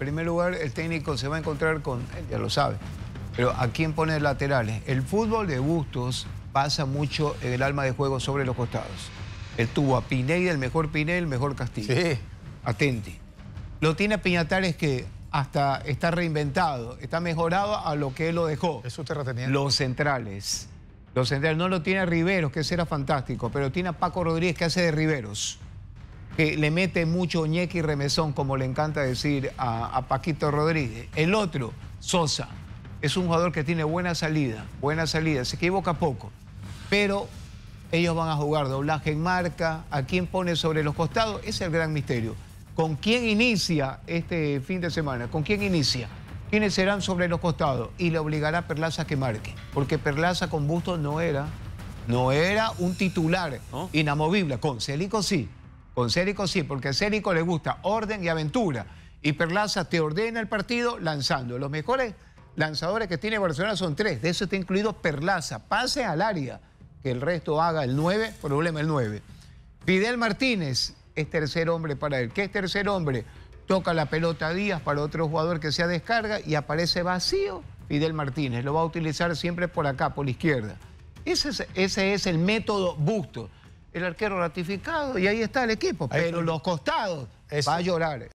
En primer lugar, el técnico se va a encontrar con, ya lo sabe, pero ¿a quién pone laterales? El fútbol de Bustos pasa mucho en el alma de juego sobre los costados. Él tuvo a Pineda, el mejor Pineda, el mejor Castillo. Sí. Atente. Lo tiene a Piñatares que hasta está reinventado, está mejorado a lo que él lo dejó. Eso su terrateniente. Los centrales. Los centrales. No lo tiene a Riveros, que ese era fantástico, pero tiene a Paco Rodríguez, que hace de Riveros que le mete mucho ñeque y remesón, como le encanta decir a, Paquito Rodríguez. El otro, Sosa, es un jugador que tiene buena salida, buena salida, se equivoca poco, pero ellos van a jugar doblaje en marca, a quién pone sobre los costados, ese es el gran misterio. ¿Con quién inicia este fin de semana? ¿Con quién inicia? ¿Quiénes serán sobre los costados? Y le obligará a Perlaza que marque, porque Perlaza con Busto no era, no era un titular inamovible, con Celico sí, con Cérico sí, porque a Cérico le gusta orden y aventura. Y Perlaza te ordena el partido lanzando. Los mejores lanzadores que tiene Barcelona son tres. De eso está incluido Perlaza. Pase al área, que el resto haga el 9, problema el 9. Fidel Martínez es tercer hombre para él. ¿Qué es tercer hombre? Toca la pelota a Díaz para otro jugador que sea descarga y aparece vacío Fidel Martínez. Lo va a utilizar siempre por acá, por la izquierda. Ese es, ese es el método Busto el arquero ratificado y ahí está el equipo. Pero los costados, va a llorar.